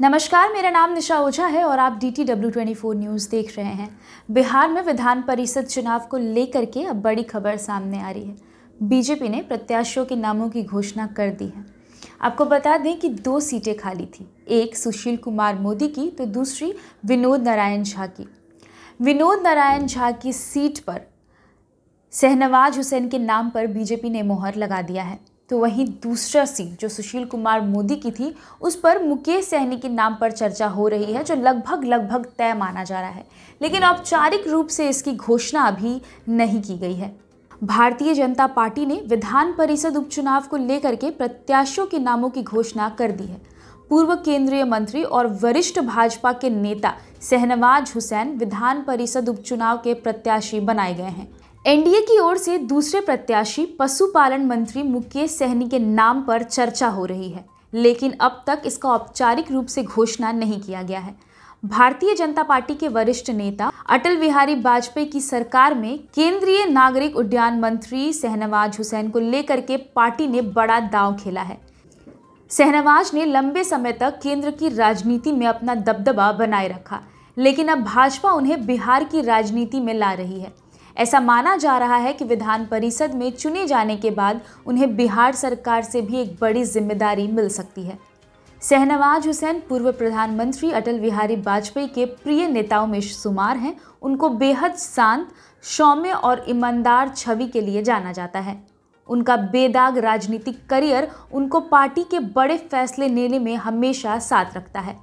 नमस्कार मेरा नाम निशा ओझा है और आप D T W twenty four news देख रहे हैं बिहार में विधान परिषद चुनाव को लेकर के अब बड़ी खबर सामने आ रही है बीजेपी ने प्रत्याशियों के नामों की घोषणा कर दी है आपको बता दें कि दो सीटें खाली थी एक सुशील कुमार मोदी की तो दूसरी विनोद नारायण झा की विनोद नारायण झा की सीट पर सहनवाज हुसैन के नाम पर बीजेपी ने मोहर लगा दिया है तो वहीं दूसरा सीट जो सुशील कुमार मोदी की थी उस पर मुकेश सहनी के नाम पर चर्चा हो रही है जो लगभग लगभग तय माना जा रहा है लेकिन औपचारिक रूप से इसकी घोषणा अभी नहीं की गई है भारतीय जनता पार्टी ने विधान परिषद उपचुनाव को लेकर के प्रत्याशियों के नामों की घोषणा कर दी है पूर्व केंद्रीय मंत्री और वरिष्ठ भाजपा के नेता सहनवाज हुसैन विधान परिषद उपचुनाव के प्रत्याशी बनाए गए हैं एनडीए की ओर से दूसरे प्रत्याशी पशुपालन मंत्री मुकेश सहनी के नाम पर चर्चा हो रही है लेकिन अब तक इसका औपचारिक रूप से घोषणा नहीं किया गया है भारतीय जनता पार्टी के वरिष्ठ नेता अटल बिहारी वाजपेयी की सरकार में केंद्रीय नागरिक उड्डयन मंत्री सहनवाज हुसैन को लेकर के पार्टी ने बड़ा दाव खेला है सहनवाज ने लंबे समय तक केंद्र की राजनीति में अपना दबदबा बनाए रखा लेकिन अब भाजपा उन्हें बिहार की राजनीति में ला रही है ऐसा माना जा रहा है कि विधान परिषद में चुने जाने के बाद उन्हें बिहार सरकार से भी एक बड़ी जिम्मेदारी मिल सकती है सहनवाज हुसैन पूर्व प्रधानमंत्री अटल बिहारी वाजपेयी के प्रिय नेताओं में शुमार हैं उनको बेहद शांत सौम्य और ईमानदार छवि के लिए जाना जाता है उनका बेदाग राजनीतिक करियर उनको पार्टी के बड़े फैसले लेने में हमेशा साथ रखता है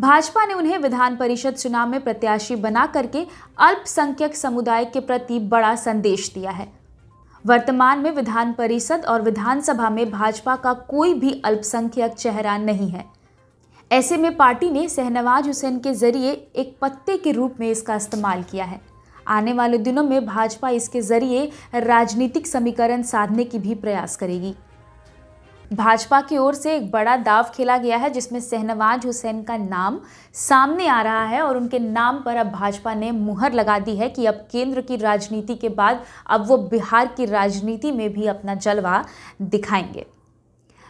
भाजपा ने उन्हें विधान परिषद चुनाव में प्रत्याशी बना करके अल्पसंख्यक समुदाय के प्रति बड़ा संदेश दिया है वर्तमान में विधान परिषद और विधानसभा में भाजपा का कोई भी अल्पसंख्यक चेहरा नहीं है ऐसे में पार्टी ने सहनवाज हुसैन के जरिए एक पत्ते के रूप में इसका इस्तेमाल किया है आने वाले दिनों में भाजपा इसके जरिए राजनीतिक समीकरण साधने की भी प्रयास करेगी भाजपा की ओर से एक बड़ा दाव खेला गया है जिसमें सहनवाज हुसैन का नाम सामने आ रहा है और उनके नाम पर अब भाजपा ने मुहर लगा दी है कि अब केंद्र की राजनीति के बाद अब वो बिहार की राजनीति में भी अपना जलवा दिखाएंगे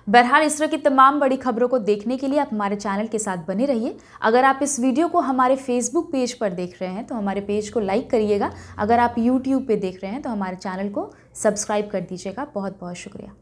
बहरहाल इसरो की तमाम बड़ी खबरों को देखने के लिए आप हमारे चैनल के साथ बने रहिए अगर आप इस वीडियो को हमारे फेसबुक पेज पर देख रहे हैं तो हमारे पेज को लाइक करिएगा अगर आप यूट्यूब पे देख रहे हैं तो हमारे चैनल को सब्सक्राइब कर दीजिएगा बहुत बहुत शुक्रिया